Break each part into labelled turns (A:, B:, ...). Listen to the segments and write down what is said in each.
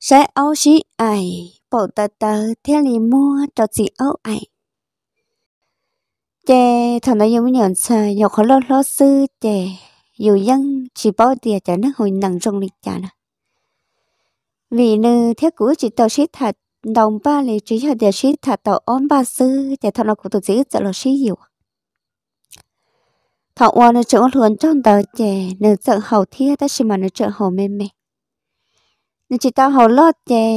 A: sẽ áo xí ai bộ tờ tờ theo lì mua cho chị áo ai chè thằng nó dùng nhận sợ nhậu khó lo lo sư chè dù dân chỉ bao tiền cho nó hồi nặng trong lịch chả nè vì nữ theo cũ chỉ tàu xí thật đồng ba lì chỉ cho địa xí thật tàu ôm ba sư chè thằng nó cũng tự dữ sợ lo xí nhiều thằng oan nó trưởng luôn trong tờ chè nữ sợ hầu thiết ta xin mà nó chợ hầu mê mê nó chỉ tao hầu lót chè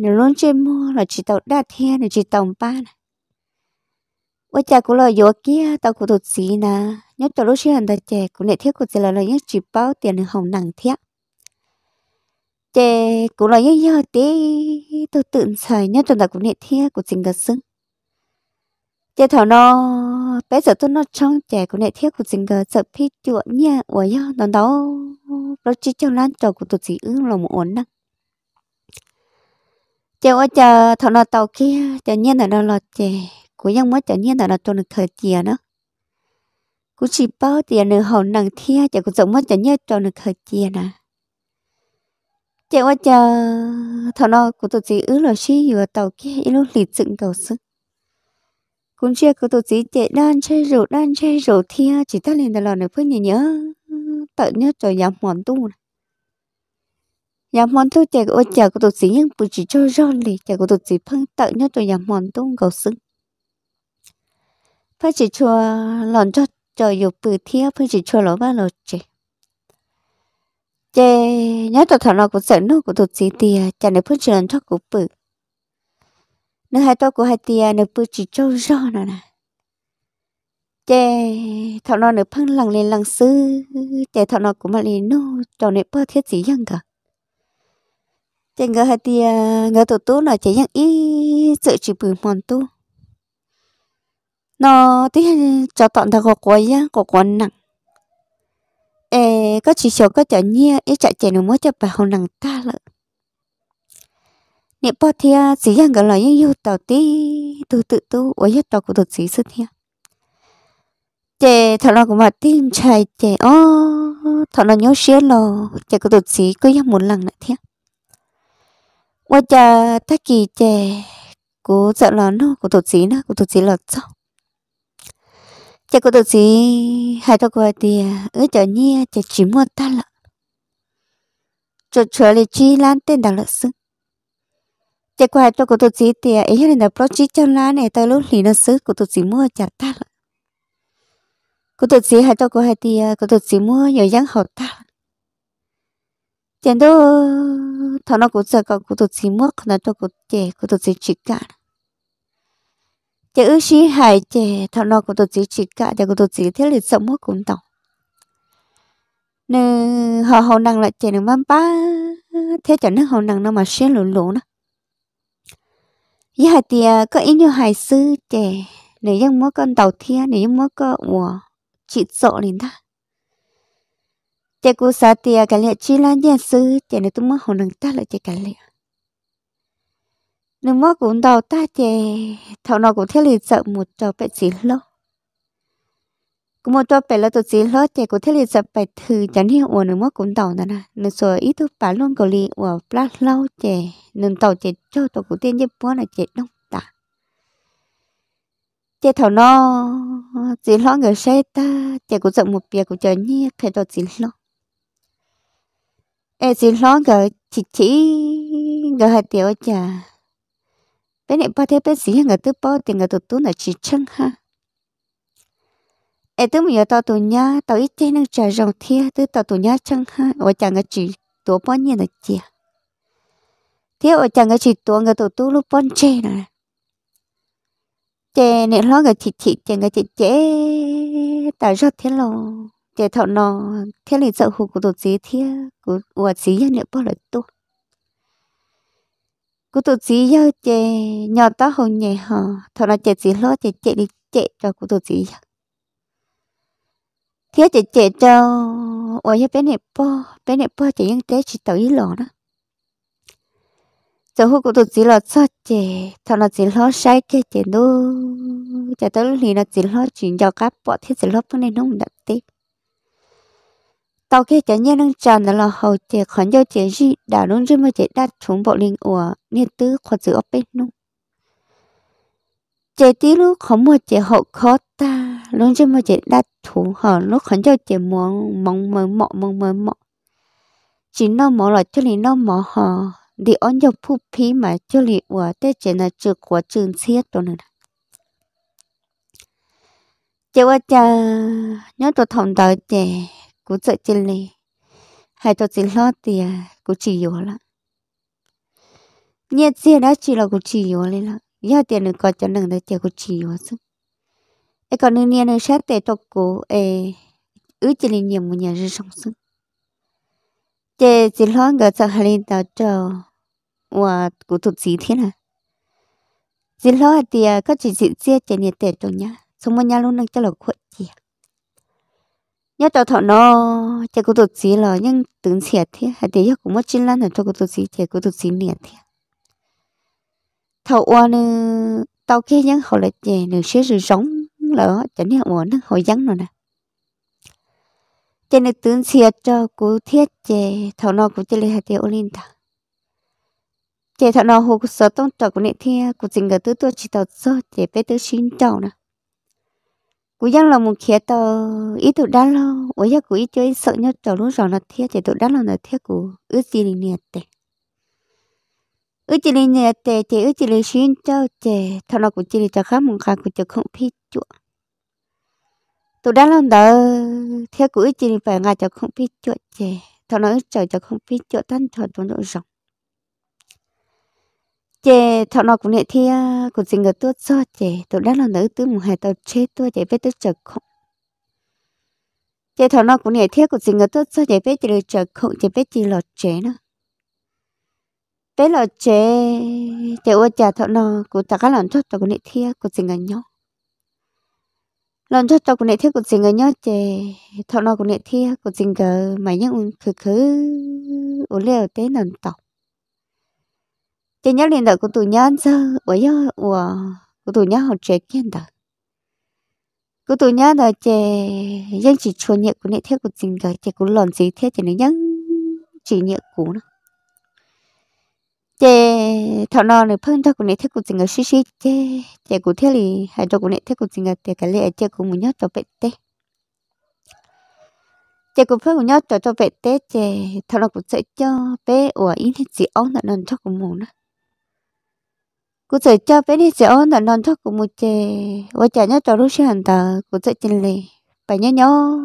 A: nó luôn chơi mua là chỉ tao đa thiên nó chỉ tao ba nè ôi cha cũng là vô kia tao cũng thuộc gì nè nhớ tao lúc xưa ta chè cũng để thiết của chị là là nhớ chỉ bao tiền được hồng nặng thiết chè cũng là nhớ nhớ tí tao tự xài nhớ tao ta cũng để thiết của chị cả sưng chè thảo nó bé giờ tôi nó trong chè cũng để thiết của chị cả sợ phi chuột nhẹ, ủa nhớ nó đó nó chỉ cho lan trò của tụi chị ưng lòng ổn năng chờ ở chờ thằng nó tàu kia chờ nhiên ở đó là chè cũng ยัง mới chờ nhiên là nó cho được thời chia nữa cũng chỉ bao tiền nữa hậu nặng thia chờ cũng giống mới chờ nhiên cho được thời chia nè chờ ở chờ thằng nó cũng tôi chỉ ứ là xí vừa tàu kia ít lúc lì dựng cầu sức cũng chưa có tôi chỉ chạy đan chơi rượu đan chơi rượu thia chỉ ta liền là lò nữa phải nhớ tận nhất rồi giảm mòn tu nè nhà mòn tu chạy ô chè của tôi chỉ nhưng bù chỉ cho rõ lì chè của tôi sĩ phân tận nhớ tụi nhà mòn tu cầu xứng phải chỉ cho lòn cho trời dục bự thiếu phải chỉ cho lỗ ba lỗ chè chè nhớ tôi thằng nào cũng sợ nó của tôi chỉ thì chè này phân chỉ lòn cho của bự nếu hai tôi của hai tia nếu bự chỉ cho rõ nữa nè chè thằng nó nếu phân lằng lên lằng sư chè thằng nó cũng mà lên nó cho nếu bơ thiết cả chị ngỡ hay thì à, ngỡ tụt tu nó chỉ những ít sự chỉ bự mòn tu nó thì cho tọn thằng có quấy á có quấn nặng ê có chỉ số có chở nhia ý chạy chạy nó mới cho bà hồng nặng ta lợ nè bò thia chỉ rằng cái loại những yêu tàu tí tu tự tu ở nhất tàu của tụt sĩ sư thia chè thằng nó cũng mà tin chạy chè ô thằng nó nhớ xé lò chè của tụt sĩ cứ muốn lần lại thia 我家他给这古早了呢，古土鸡呢，古土鸡了早。这古土鸡还到过的，我叫你这寂寞大了，这车里去烂蛋大了是。这古还到古土鸡的，哎呀，你那不鸡叫烂呢，到路里那是古土鸡么家大了。古土鸡还到过还的，古土鸡么有养好大了。tiền đó thằng nó cũng sẽ có cũng tụt xí mất khi nào cũng chè cũng tụt xí chỉ cả chè ước xí hại chè thằng nó cũng tụt xí chỉ cả chè cũng tụt xí thế lịch sống mất cũng tàu nè họ hậu năng lại chè đừng mắm ba thế cho nó họ năng nó mà xé lũ lũ nó ý hại tiền có ý như hại sư chè nếu như muốn con tàu thiên nếu như muốn con ủa chị sợ liền ta chạy cú sa tiệt cái lệ chỉ là nhân sư chạy nữa tụi mất hồn năng ta lại chạy cái lệ nếu mà cũng đầu ta chạy thầu nào cũng thế liền sợ một trò bệnh chỉ lo cũng một trò bệnh là tụi chỉ lo chạy cũng thế liền sợ bệnh thử chẳng hiểu ủa nếu mất cũng đầu nè nè nếu sợ ít tụi bà luôn cầu liền ủa plát lâu chạy nếu tàu chạy cho tụi cũng tiên giúp bữa này chạy đông chị thảo nó chỉ lo người xe ta chị cũng giận một việc cũng trời nhi khi đó chỉ lo e xin lo gờ chỉ chỉ gờ hạt tiểu chả bên này bao thế bên gì ngờ tư bao tiền ngờ tụt tu là chỉ chân ha e tư mình tao tụ nhá tao ít chơi năng trà rồng thia tư tao tụ nhá chân ha ở chả ngờ chỉ tụ bao nhiêu là chả à? thế ở chả ngờ chỉ tụ ngờ tu tú lúc bao chê nè chê này lo ngờ chỉ chỉ chê ngờ chỉ chê tao rất thế lo để thọ nó thế này sợ hụt của tổ chí thế của của chí ya nữa bao lại tu của tổ chí ya chè nhỏ ta hồng nhẹ hả thọ nó chè chí lo chè chè đi chè cho của tổ chí ya thế chè chè cho ở ya bé này bao bé này bao chè những té chỉ tàu ý lọ đó giờ hụt của tổ chí là sao chè thọ nó chỉ lo sai cái chè đu chè tới thì nó chỉ lo chuyện cho các bọn thế chỉ lo bên này nó không đặt tiếp tàu kia chả nhớ nâng tràn là hầu trẻ khoản giao trẻ gì đã nông rư mới trẻ đã trúng bộ linh ủa nên tứ khoản giữ ở bên nông trẻ tí lúc khó mua trẻ hậu khó ta nông rư mới trẻ đã thủ họ, lúc khoản giao trẻ mong mong mong mọ mong mong mọ chỉ nó mọ là cho lì nó mọ hở đi ón dọc phụ phí mà cho lì ủa tê trẻ là trừ của trường xiết rồi nữa chị qua cha nhớ tôi thòng đời trẻ cú chạy chân lì hai tôi chỉ lo thì cú chỉ yếu lắm nhiệt gì đó chỉ là cú chỉ yếu lên lắm giờ tiền được có cho nâng đấy chỉ cú chỉ yếu chứ ấy còn nương nhiên nương sát tệ tôi cú ấy ứ chỉ là nhiều một nhà rất sống sức chỉ chỉ lo ngờ sợ hai lên tàu chờ và cú tụt gì thế nào chỉ lo thì à, có chỉ chỉ chia chỉ nhiệt tệ trong nhà xong mà nhà luôn nâng cho là khuất tiền nhớ tao thọ nó chạy cũng tụt gì là nhưng tưởng xẹt thế hay để cũng mất chân lần là cho cũng tụt gì chạy cũng tụt gì nè thế thọ qua nữa tao kia nhớ họ lại chạy nửa xíu rồi sống lỡ chẳng hiểu mà nó hồi dán rồi nè chạy nửa tưởng xẹt cho cú thiết chạy thọ nó cũng chơi lại hay để ôn lên ta chạy thọ nó hồ cũng sợ tông trọ của nè thế cũng chỉnh cái thứ tôi chỉ tao sợ chạy bé thứ xin tao nè cũng giống là một khía tờ ý tụ đá lo ủa giờ cũng ý chơi sợ nhất trò lúc rồi là thiết thì tụ đá lo là thiết của ước gì liền nhiệt tệ ước gì liền nhiệt tệ thì ước gì liền xuyên trâu tệ thằng nào cũng chỉ là cho khác một khác cũng chỉ không phi chuộng tụ đá lo đó thiết của ước gì liền phải ngài cho không phi chuộng tệ thằng nào ước trời cho không phi chuộng tan thọ tụ nó rộng chè thọ nọ cũng nè thì cũng xin người tôi cho chè tôi đã là nữ tư một hai tôi chết tôi chạy về tôi chờ không chè thọ nọ cũng nè thì cũng xin người tôi cho chạy về chỉ chờ không chạy về chỉ lọt chè nữa bé lọt chè chè ô chà thọ nọ cũng tất cả lần cho tôi cũng nè thì cũng xin người nhau lần cho tôi cũng nè thiết cũng xin người nhớ chè thọ nọ cũng nè thiết cũng xin người mà những khứ khứ ủ liều tế lần tộc chỉ nhớ liền đó của tụi nhớ giờ bây giờ của của tụi học trẻ kiên đó của tụi nhớ đó trẻ dân chỉ cho của nệ thiết của tình cái trẻ của lòn gì thiết trẻ nhớ chỉ nhẹ cũ nó trẻ thọ nọ phân cho của nệ thiết của tình cái xí xí trẻ trẻ của thiết thì hai cho của nệ thiết của tình cái cái lệ trẻ của mình nhớ cho bệnh tê chị cũng phải nhớ cho cho về tết chị thằng nào cũng sẽ cho bé ở ý thì ông là nên cho cũng muốn á cú chơi cho bé đi chơi ôn là non thóc của một chè, và chả nhớ tàu lúc hàng tờ cú chơi chân lì phải nhớ nhớ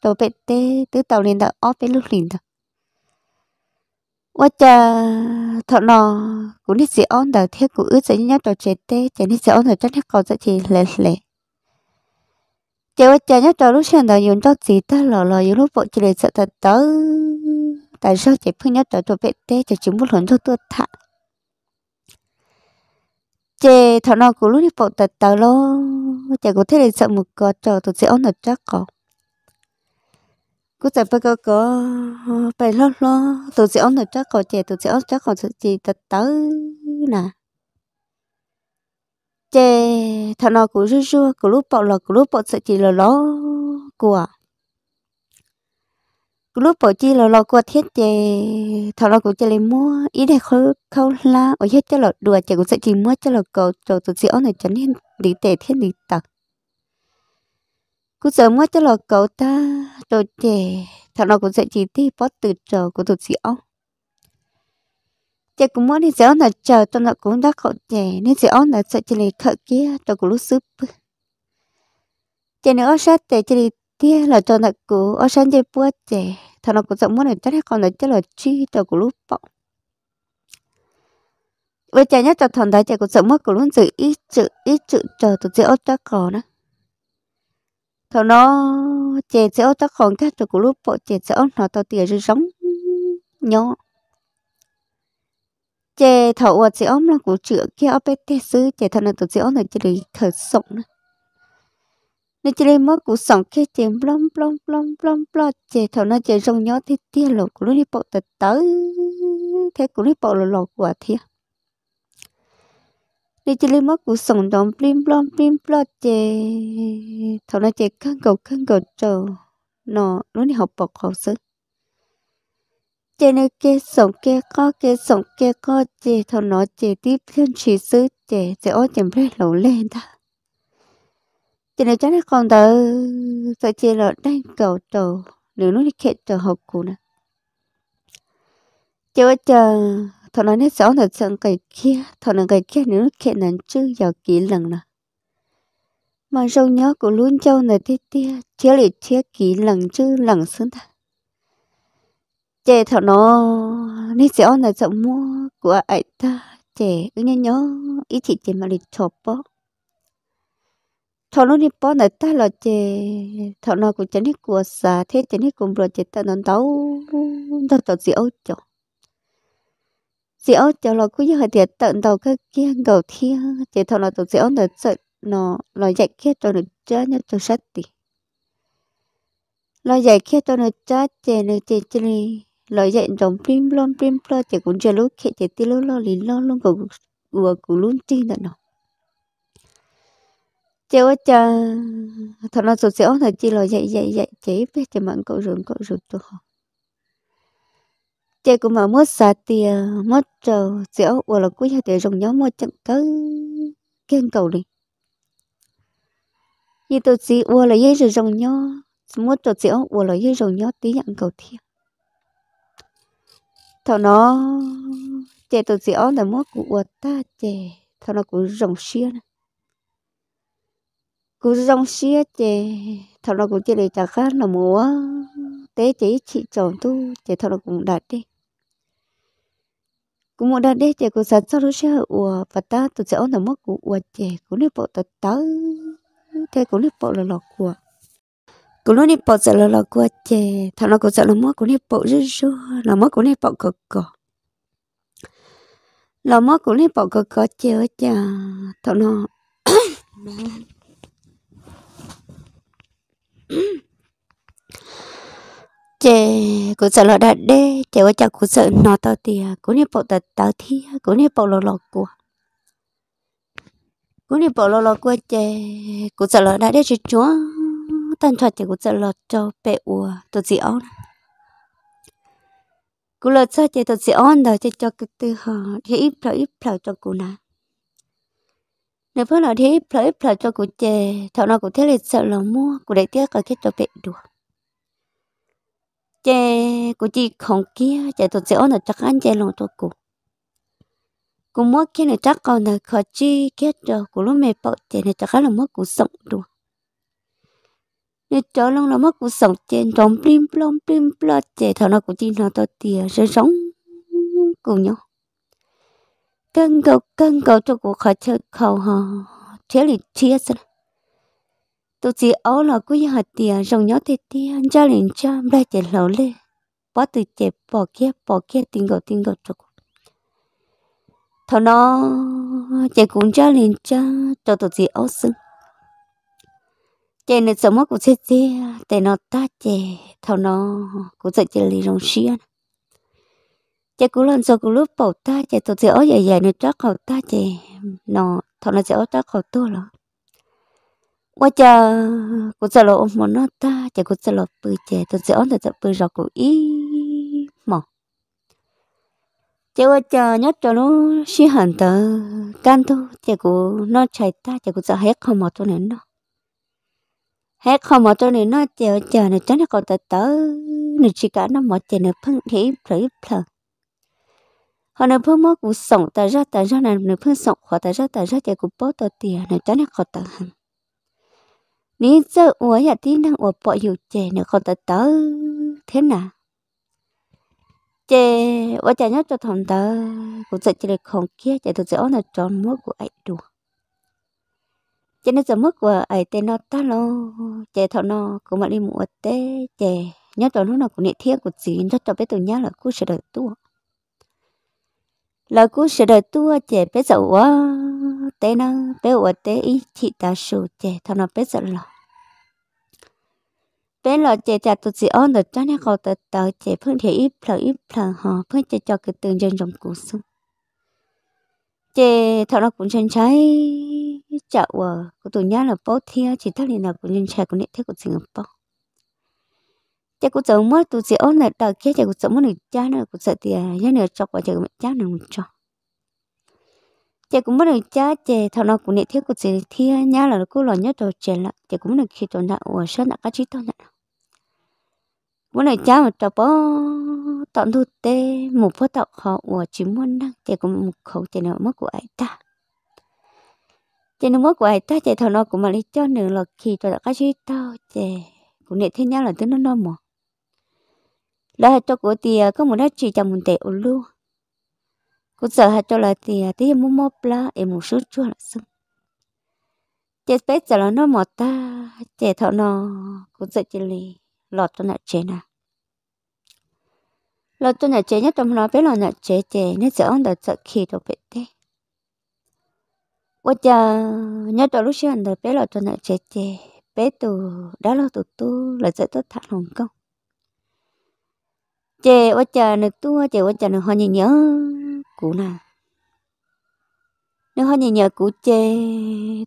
A: tàu bé tê tứ tàu lên tàu ó bé lúc liền tàu và chả thọ nọ cú đi chơi ôn là thiết cú ướt chơi nhớ tàu chè tê chả đi chơi ôn là chắc hết cầu chơi chỉ lệ lệ chơi và chả nhớ tàu lúc hàng tờ dùng tàu gì ta lò lò dùng lúc bộ chơi lệ sợ thật tớ tại sao chị phương nhớ tàu tàu bé tê chả chúng muốn hưởng cho tôi thả chè thọ nó cũng lúc đi bộ tật tao lo chè có thế là sợ một cọ trò tôi sẽ ổn được chắc cọ cứ sợ bây giờ có phải lo lo tôi sẽ ổn được chắc cọ chè tôi sẽ ổn chắc sự chỉ thật tớ nè chè thọ nó cũng rưa rưa cũng lúc bộ là cũng lúc bộ sự chỉ là lo của lúc bỏ chi là lo qua thiết chế thảo lo cũng chơi lấy mua ý để khâu khâu la ở hết cho là đùa chơi cũng sẽ chỉ mua cho là cầu trầu tự sĩ này chẳng hiện đi tệ thiên đi tặc cũng sớm mua cho là cầu ta rồi trẻ thảo lo cũng sẽ chỉ đi bó từ trầu của tự sĩ ông chơi cũng mua nên sẽ là chờ tôi là cũng đã khẩu trẻ nên sẽ là sẽ chỉ lấy khợ kia trầu cũng lúc súp chơi nữa sẽ để chơi tiếc là cho nó cứ ở sáng chơi bữa trẻ thằng nó cũng sống muốn được chắc còn được chắc là chi tờ của lúc bọc với cha nhất cho thằng đại cha cũng sống mất của luôn sự ít chữ ít chữ chờ từ sẽ ốt chắc còn đó thằng nó chè sẽ ốt chắc còn chắc từ của lúc bọc chè sẽ ốt nó tao tiền rồi sống nhỏ chè thầu sẽ ốm là của chữa kia ở bên thế xứ chè thằng nó từ sẽ ốt là chỉ để thở sống nữa nó chỉ lấy mất của sống khi chị plom plom plom plom plom chị thầu nó chị rong nhó thì tia lộ của lúc bộ tật tớ thế của lúc bộ lộ lộ của thiệt đi chơi mất cuộc sống đón plim plom plim plom chị thầu nó chị căng cầu căng cầu trờ nó lúc đi học bộ học sức chị nơi kia sống kia có kia sống kia có chị thầu nó chị tiếp thêm chỉ sư chị sẽ ôi chèm lên lẩu lên ta cho nên chắc là còn tớ phải chia là đang cầu tàu nếu nó đi khét tàu học cụ nè chờ chờ thọ nó nét rõ thật sự cái kia thọ nó cái kia nếu nó khét nắn chứ giờ kỹ lần nè mà râu nhớ của luôn châu này thế tia chia lại chia kỹ lần chứ lần xứng ta chè thọ nó nét rõ là sợ mua của ai ta chè ứng nhớ nhớ ý chị chè mà đi chọp bó thọ nó đi bỏ nợ ta lo chè thọ nó cũng chẳng hết của xa thế chẳng hết cùng rồi chè ta nó đấu đấu tàu gì ấu chó gì ấu chó là cứ như hồi thiệt tận đầu cái kia đầu thiên chè thọ nó tàu gì ấu nợ sợ nó lo dạy kia cho nó chơi nó cho sát tì lo dạy kia cho nó chơi chè nó chè chè lo dạy trong phim lon phim lo chè cũng chơi lúc kia chè tí lo lo lì lo luôn cũng cũng luôn tin là nó chưa cha thật là sụt xéo thật chỉ là dạy dạy dạy chế biết cho mặn cậu rừng cậu rừng tôi học chị cũng mà mất xa tiền mất trầu xéo hoặc là cuối để rồng nhóm mất chặng tới kênh cầu đi như tôi chỉ hoặc là rồi rồng nhó mất trầu xéo hoặc là dây rồng nhó tí nhận cầu thiên thọ nó chị tôi xéo là mất của ta chị thọ nó cũng rồng xuyên cứ rong xía chè thằng nó cũng chỉ để chả khác là múa té chế chị chồng tu chè thằng nó cũng đạt đi cũng muốn đạt đi chè cũng sẵn sàng sẽ ủa và ta tụi sẽ ôn là mất của ủa chè cũng nên bỏ tật tớ thế cũng nên bỏ là lọ của cũng nên bỏ sẽ là lọ của chè thằng nó cũng sẽ là mất cũng nên bỏ rất số là mất cũng nên bỏ cực cỏ là mất cũng nên bộ cực cực chè chà thằng nó chè cũng sợ lo đã đê chè quá chả cũng sợ nó tao tiền cũng như bộ tật tao thi cũng như bộ lo lo của cũng như bộ lo lo của chè cũng sợ lo đã đê chứ chúa tan thoát chè cũng sợ lo cho bé ua tao chỉ ón cũng lo cho chè tao chỉ ón đó chè cho cái từ họ chè ít phải ít phải cho cô nào nếu phải nói thì phải phải cho cụ chè thọ nào cụ thế là sợ là mua cụ đại tiếc cái cái cho bệ được chè cụ chỉ không kia chè tụt sẽ ôn ở chắc ăn chè lòng cho cụ cụ mua kia này chắc còn là khó chi kia cho cụ lúc mẹ bảo chè này chắc là mua cụ sống được nếu cho lòng là mua cụ sống chè rong plim plom plim plom chè thọ nào cụ chỉ nó to tiền sẽ sống cùng nhau 更狗更狗这股口吃口哈，这里吃死了。都只熬了过一下点，容易点点，家人家不来点老嘞，把对这包给包给订购订购这股。他那这公家人家这都只熬生。这呢怎么不吃这？但那大姐，他那不吃这里容易啊。sau 제꿀은 그룹 보다 제 도대 어제 예는 쫙하고 제너 thằng nó sẽ ở chắc hậu tôi là quá chờ cũng sẽ lộ một nó ta chờ cũng sẽ lộ bự chè tôi sẽ ở là sẽ bự rọ cũng ý mỏ chờ quá chờ nhất cho nó suy hẳn tờ can thu chờ cũng nó chạy ta chờ cũng sẽ hết không mà tôi nên nó hết không mà tôi nên nó chờ chờ này tránh nó còn tờ tớ này chỉ cả nó mà chờ này phân thì phải phải họ nên phương mất cuộc sống ta ra ta ra nên nè phương sống họ ta ra ta ra chạy cuộc bỏ tờ tiền nên chán nè họ ta hẳn ní giờ ủa nhà dạ tí đang ủa bỏ hiểu chè nên họ ta tớ thế nào chè ủa chạy nhớ cho thằng ta cũng sợ chè không kia chè thực sự ổn là tròn mất của ấy đùa cho nên giờ mất của ấy tên nó ta lo chè thằng nó cũng mà đi mua tê chè nhớ cho nó là cũng nệ thiết của gì nhớ cho biết từ nhá là cũng sẽ đợi tuột là cú sẽ đợi tua trẻ bé dậu quá té nó bé ở té ý chị ta sù trẻ thằng nó bé dậu lo, bé lọ trẻ chả tụt gì ôn được cho nên họ tự tự trẻ phương thể ít phở ít phở họ phương trẻ cho cái tương dân trong cuộc sống trẻ thằng nó cũng chân trái chậu của tụi nhá là bố thia chỉ thằng này là cũng nhân trái của nệ thế của singapore chị cũng sợ mất tôi sẽ ôn lại tờ kia chị cũng sợ mất người cha nữa cũng sợ thì à, nhớ nữa cho quả chị cũng cha nữa cho chị cũng mất người cha chị thằng nào cũng niệm thiết cũng sẽ thia nhá là nó cứ lo nhớ rồi chị là chị cũng mất được khi tồn tại ở sân đã các chị tồn nhận muốn này cha một tao bó tận thu tê một phút tạo họ ở chỉ muốn năng chị cũng một khẩu chị nào mất của ai ta chị nó mất của ai ta chị thằng nó cũng mà lấy cho nữa là khi tao đã các chị tao chị cũng niệm thiết nhau là tới nó nó mỏ là hạt cho của thì có một đất chỉ chồng một tệ ổn luôn cũng sợ hạt cho là thì em muốn mua pla em muốn số chua là sưng chết bé giờ là nó mệt ta trẻ thọ nó cũng sợ chỉ lì lọt cho nợ chế nè lọt cho nợ chế nhất trong nó bé là nợ chế chế nên sợ ông đợt sợ khi đồ bé thế ủa chờ nhất trong lúc xưa anh đợt bé lọt cho nợ chế chế bé từ đó lo từ tu là sợ tốt thản hồng công chè ở chè nữa tua chè ở chè nữa hoa nhìn nhớ cũ nà nếu hoa nhìn nhớ cũ chè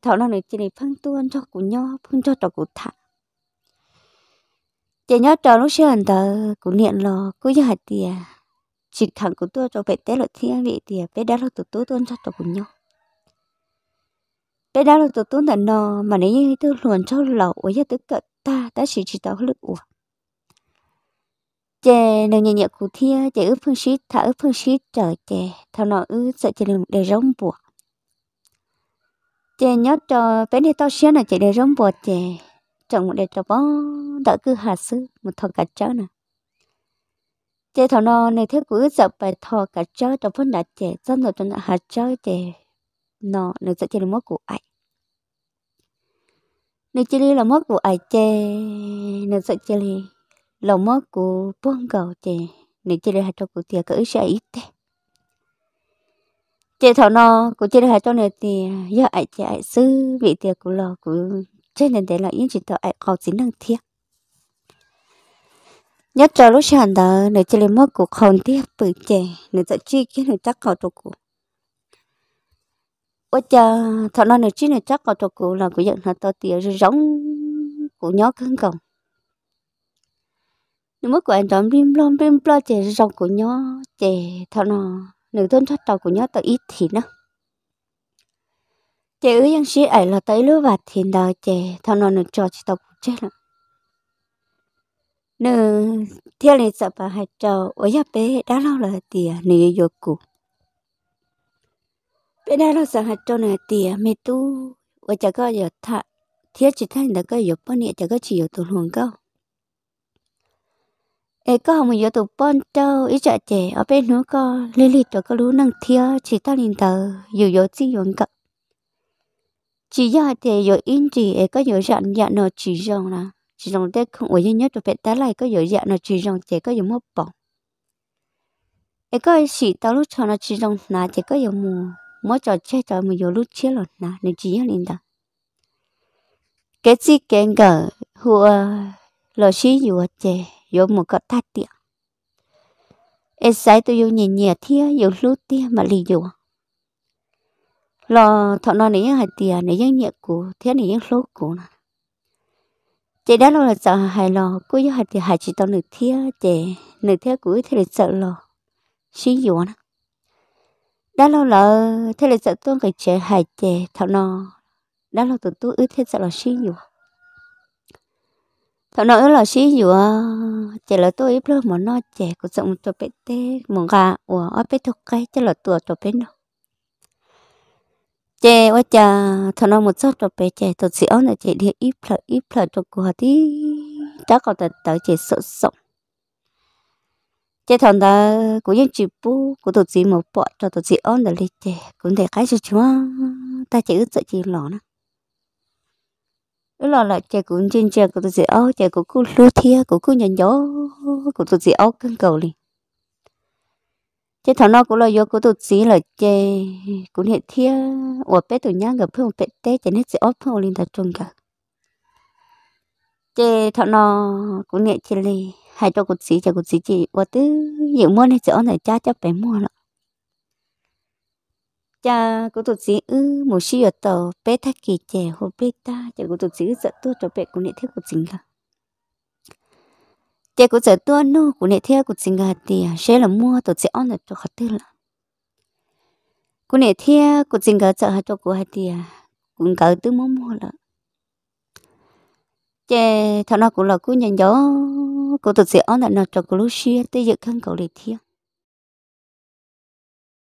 A: thọ nó nữa chè này phân tua cho cũ nho phân cho trò cũ thả chè nhớ trò lúc xưa anh ta cũ niệm lò cũ giờ hạt tiền chỉ thằng cũ tua cho về té lợt thiên vị tiền về đá lợt tụ tua tuôn cho trò cũ nho về đá lợt tụ tua thằng nò mà nếu như tôi luồn cho lẩu với giờ tức cận ta ta chỉ chỉ tao lực uổng chè nương nhẹ nhẹ cụ thia chè ướp phương shít thả ướp phương shít trở chè thảo nọ ướp sợ chè đừng để rong bùa chè nhớ cho bé này tao xia là chè để rong bùa chè trọng một để cho bó đỡ cứ hà sư một thò cả chó nè chè thảo nọ này thế ướp sợ bài thò cả chó trong phân đã chè dân rồi trong hà chó chè nọ nửa sợ chè đừng mất cụ ảnh nửa chè là mất cụ ảnh chè nửa sợ chè lòng mất của bông cầu chè nếu chỉ để hai trong cuộc thì cứ sẽ ít thế chị thảo nó của chị hai cho này thì giờ ai chị ai sư vị tiệc của lò của trên nên để lại những chị thảo ai có chính năng thiệt nhất cho lúc sáng đó nếu chỉ lấy mất của không tiếc bự chè nếu tự chi cái này chắc cầu cho cụ ôi chờ thọ nó nếu chi này chắc cầu cho cụ là của dân là to tiệc giống của nhó cứng còng nếu mất của anh tóm rim lom rim lo chè rong của nhó chè thọ nọ nữ thôn thoát tàu của nhó tàu ít thì nó chè ứ yang sĩ ấy là tới lúa vạt thì đào chè thọ nọ nữ trò chỉ tàu chết là nữ theo lý sợ bà hạt trầu ở nhà bé đã lâu là tìa nữ yêu cụ bé đã lâu sợ hạt trầu là tìa mẹ tu ở chả có giờ thạ thiết chỉ thanh đã có giờ bao nhiêu chả có chỉ giờ tuần hoàng câu ấy có hồng giờ tụ bón trâu ít chợ trẻ ở bên nữa có lê lê cho có lú năng thia chỉ ta liền tờ dù dỗ chi dọn cặp chỉ do thì dỗ in chỉ ấy có dỗ dặn dặn dạ nó chỉ dòng là chỉ dòng tết không ở nhất rồi phải tá lại có dỗ dặn dạ nó chỉ dòng trẻ có dỗ mất bỏ ấy có chỉ tao lúc cho nó chỉ dòng là trẻ có dỗ mù mỗi trò chơi trò mình dỗ lúc chia lọt là nên chỉ liền tờ cái gì kẹn gở hùa lò xí dỗ trẻ yo mu ka ta tia e sai tu yo nyi nyi thia yo lu tia mà li yo lo thọ no này hay tia này những nhẹ cũ thế này những lố cũ nè chị đã là sợ hài lo cứ như hạt thì hài chỉ tao nửa thía chị nửa thía cuối thì là sợ lo xí dụ nè đã lo là thế là sợ tuôn cái chị hài chị thọ nó đã lo tụi tôi ứ thế sợ là xí dụ thọ ờ, nó là xí dùa chỉ là tôi ít lắm mà nó trẻ cũng sống cho bé tê mong gà ủa ở bé thuộc cái chỉ là tuổi cho bé nó trẻ quá cha thọ nó một số cho bé trẻ tôi xí áo là trẻ đi ít là ít là cho cô họ đi chắc còn tận tới trẻ sợ sống chế thằng ta cũng những chữ bú của tôi chỉ một bọ cho tôi chỉ ôn là lịch trẻ cũng để cái cho chúa ta chỉ ước sợ chỉ lỏ đó là là chạy cũng trên chạy của tôi sẽ ô chạy của cô lu thia của cô nhận gió của tôi sẽ ô cân cầu đi chế thằng nó cũng là do của tôi chỉ là chế cũng hiện thia ở bé tôi nhá gặp phương bé té chạy hết sẽ ốp phương lên thật trung cả chế thằng nó cũng hiện chế đi hai cho cụt sĩ chạy cụt sĩ chị qua tứ nhiều mua này sẽ ôn là cha cho bé mua lọ cha cô tụt sĩ ư một xí ở tàu bé tha kỳ trẻ hồ bé ta cha của tụt sĩ sợ tua cho bé của nệ theo của chính là cha cô sợ tua nô của nệ theo của chính là thì sẽ là mua tổ sĩ ăn là cho khát tư là của nệ theo của chính là sợ hạt cho cô hạt thì cũng cỡ tư mua mua là cha thằng nào cũng là cô nhận gió cô tụt sĩ ăn là nó cho cô lúc xưa tới giờ khăn cầu lệ theo